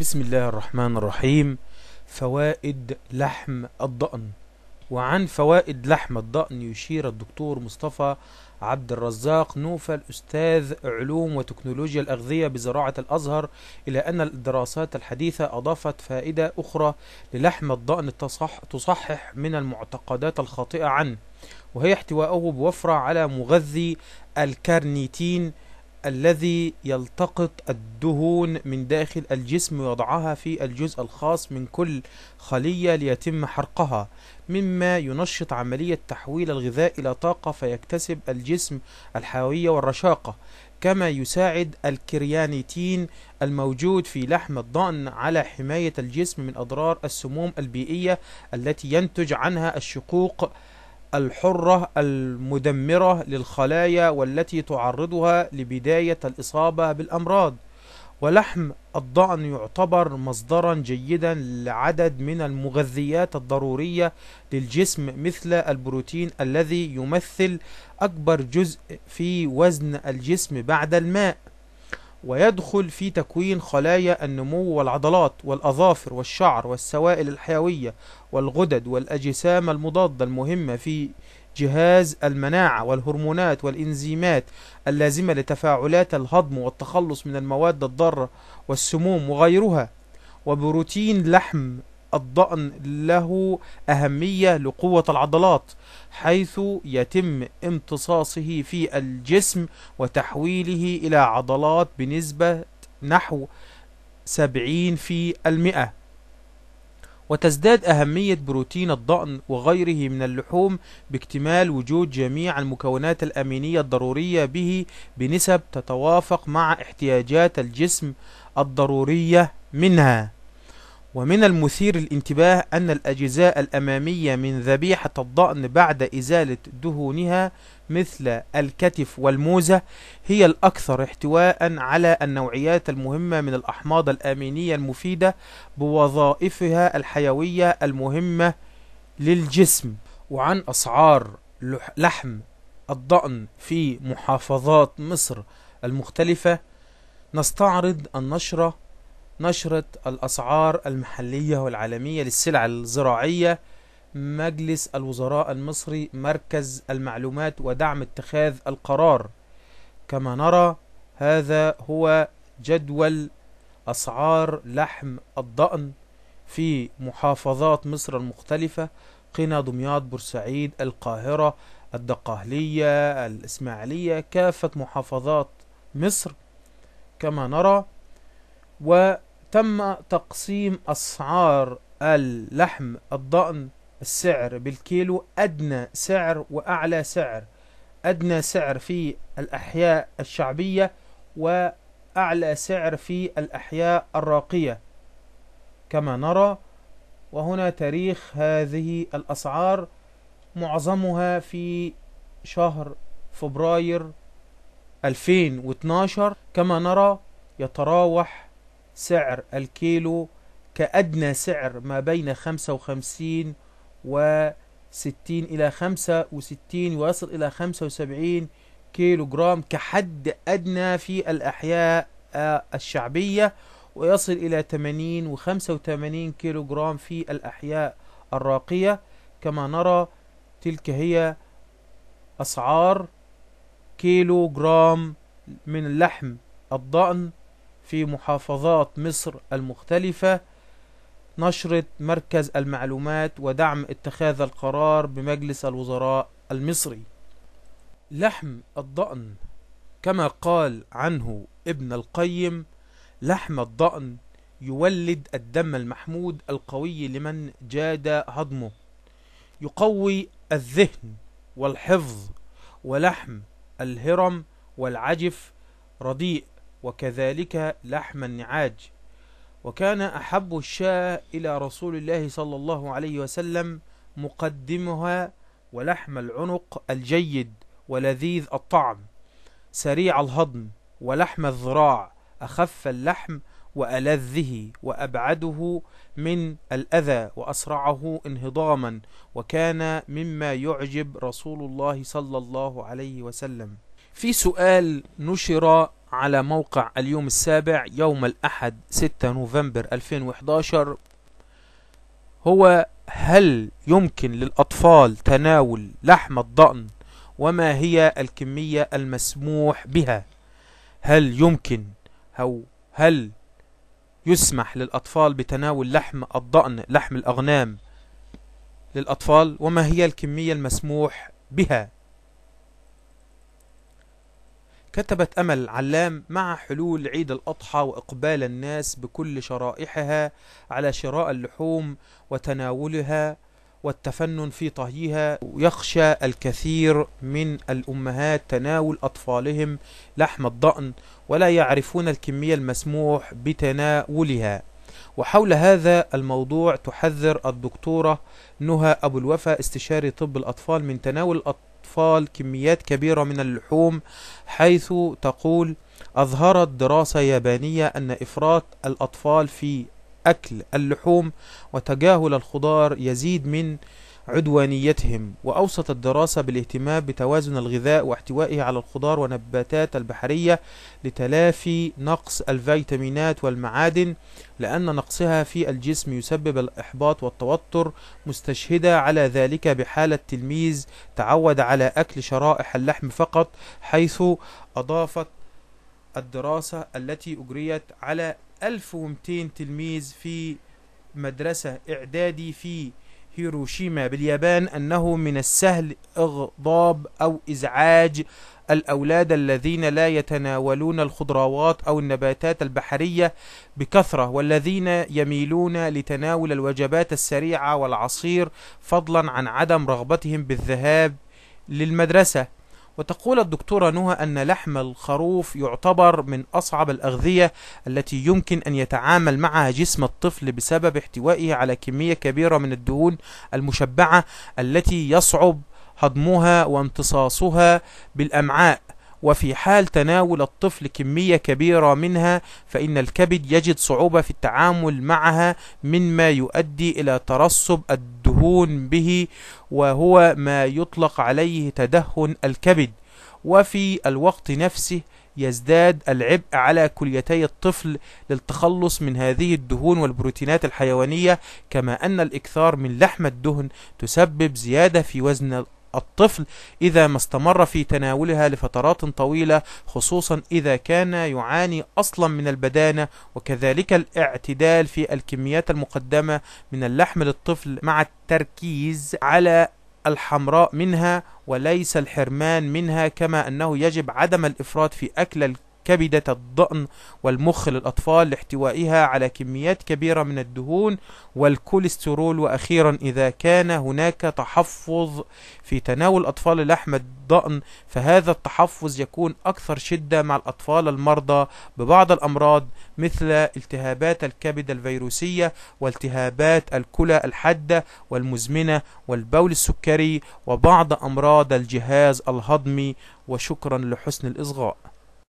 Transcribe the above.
بسم الله الرحمن الرحيم فوائد لحم الضأن وعن فوائد لحم الضأن يشير الدكتور مصطفى عبد الرزاق نوفل أستاذ علوم وتكنولوجيا الأغذية بزراعة الأزهر إلى أن الدراسات الحديثة أضافت فائدة أخرى للحم الضأن تصحح من المعتقدات الخاطئة عنه وهي احتوائه بوفرة على مغذي الكارنيتين الذي يلتقط الدهون من داخل الجسم ويضعها في الجزء الخاص من كل خلية ليتم حرقها مما ينشط عملية تحويل الغذاء إلى طاقة فيكتسب الجسم الحيوية والرشاقة كما يساعد الكريانيتين الموجود في لحم الضأن على حماية الجسم من أضرار السموم البيئية التي ينتج عنها الشقوق الحرة المدمرة للخلايا والتي تعرضها لبداية الإصابة بالأمراض ولحم الضأن يعتبر مصدرا جيدا لعدد من المغذيات الضرورية للجسم مثل البروتين الذي يمثل أكبر جزء في وزن الجسم بعد الماء ويدخل في تكوين خلايا النمو والعضلات والأظافر والشعر والسوائل الحيوية والغدد والأجسام المضادة المهمة في جهاز المناعة والهرمونات والإنزيمات اللازمة لتفاعلات الهضم والتخلص من المواد الضارة والسموم وغيرها وبروتين لحم الضأن له أهمية لقوة العضلات حيث يتم امتصاصه في الجسم وتحويله إلى عضلات بنسبة نحو 70 في المئة وتزداد أهمية بروتين الضأن وغيره من اللحوم باكتمال وجود جميع المكونات الأمينية الضرورية به بنسب تتوافق مع احتياجات الجسم الضرورية منها ومن المثير الانتباه أن الأجزاء الأمامية من ذبيحة الضأن بعد إزالة دهونها مثل الكتف والموزة هي الأكثر احتواء على النوعيات المهمة من الأحماض الأمينية المفيدة بوظائفها الحيوية المهمة للجسم وعن أسعار لحم الضأن في محافظات مصر المختلفة نستعرض النشرة نشرة الأسعار المحلية والعالمية للسلع الزراعية مجلس الوزراء المصري مركز المعلومات ودعم اتخاذ القرار كما نرى هذا هو جدول أسعار لحم الضأن في محافظات مصر المختلفة قنا دمياط بورسعيد القاهرة الدقهلية الإسماعيلية كافة محافظات مصر كما نرى و تم تقسيم أسعار اللحم الضأن السعر بالكيلو أدنى سعر وأعلى سعر أدنى سعر في الأحياء الشعبية وأعلى سعر في الأحياء الراقية كما نرى وهنا تاريخ هذه الأسعار معظمها في شهر فبراير 2012 كما نرى يتراوح سعر الكيلو كأدنى سعر ما بين 55 و 60 إلى 65 ويصل إلى 75 كيلو جرام كحد أدنى في الأحياء الشعبية ويصل إلى 80 و 85 كيلو جرام في الأحياء الراقية كما نرى تلك هي أسعار كيلو جرام من اللحم الضأن في محافظات مصر المختلفة نشرة مركز المعلومات ودعم اتخاذ القرار بمجلس الوزراء المصري لحم الضأن كما قال عنه ابن القيم لحم الضأن يولد الدم المحمود القوي لمن جاد هضمه يقوي الذهن والحفظ ولحم الهرم والعجف رديء وكذلك لحم النعاج وكان أحب الشاة إلى رسول الله صلى الله عليه وسلم مقدمها ولحم العنق الجيد ولذيذ الطعم سريع الهضم ولحم الذراع أخف اللحم وألذه وأبعده من الأذى وأسرعه انهضاما وكان مما يعجب رسول الله صلى الله عليه وسلم في سؤال نشر على موقع اليوم السابع يوم الأحد 6 نوفمبر 2011 هو هل يمكن للأطفال تناول لحم الضأن وما هي الكمية المسموح بها هل يمكن أو هل يسمح للأطفال بتناول لحم الضأن لحم الأغنام للأطفال وما هي الكمية المسموح بها كتبت أمل علام مع حلول عيد الأضحى وإقبال الناس بكل شرائحها على شراء اللحوم وتناولها والتفنن في طهيها يخشى الكثير من الأمهات تناول أطفالهم لحم الضأن ولا يعرفون الكمية المسموح بتناولها وحول هذا الموضوع تحذر الدكتورة نهى أبو الوفا استشاري طب الأطفال من تناول الأطفال كميات كبيرة من اللحوم حيث تقول أظهرت دراسة يابانية أن إفراط الأطفال في أكل اللحوم وتجاهل الخضار يزيد من عدوانيتهم وأوصت الدراسة بالاهتمام بتوازن الغذاء واحتوائه على الخضار والنباتات البحرية لتلافي نقص الفيتامينات والمعادن لأن نقصها في الجسم يسبب الإحباط والتوتر مستشهدة على ذلك بحالة تلميذ تعود على أكل شرائح اللحم فقط حيث أضافت الدراسة التي أجريت على 1200 تلميذ في مدرسة إعدادي في هيروشيما باليابان أنه من السهل إغضاب أو إزعاج الأولاد الذين لا يتناولون الخضروات أو النباتات البحرية بكثرة والذين يميلون لتناول الوجبات السريعة والعصير فضلا عن عدم رغبتهم بالذهاب للمدرسة وتقول الدكتورة نهى أن لحم الخروف يعتبر من أصعب الأغذية التي يمكن أن يتعامل معها جسم الطفل بسبب احتوائه على كمية كبيرة من الدهون المشبعة التي يصعب هضمها وامتصاصها بالأمعاء وفي حال تناول الطفل كمية كبيرة منها فإن الكبد يجد صعوبة في التعامل معها مما يؤدي إلى ترسب الدهون به وهو ما يطلق عليه تدهن الكبد وفي الوقت نفسه يزداد العبء على كليتي الطفل للتخلص من هذه الدهون والبروتينات الحيوانية كما أن الإكثار من لحم الدهن تسبب زيادة في وزن الطفل إذا ما استمر في تناولها لفترات طويلة خصوصا إذا كان يعاني أصلا من البدانة وكذلك الاعتدال في الكميات المقدمة من اللحم للطفل مع التركيز على الحمراء منها وليس الحرمان منها كما أنه يجب عدم الإفراط في أكل كبدة الضأن والمخ للأطفال لاحتوائها على كميات كبيرة من الدهون والكوليسترول وأخيرا إذا كان هناك تحفظ في تناول أطفال لحم الضأن فهذا التحفظ يكون أكثر شدة مع الأطفال المرضى ببعض الأمراض مثل التهابات الكبد الفيروسية والتهابات الكلى الحادة والمزمنة والبول السكري وبعض أمراض الجهاز الهضمي وشكرا لحسن الإصغاء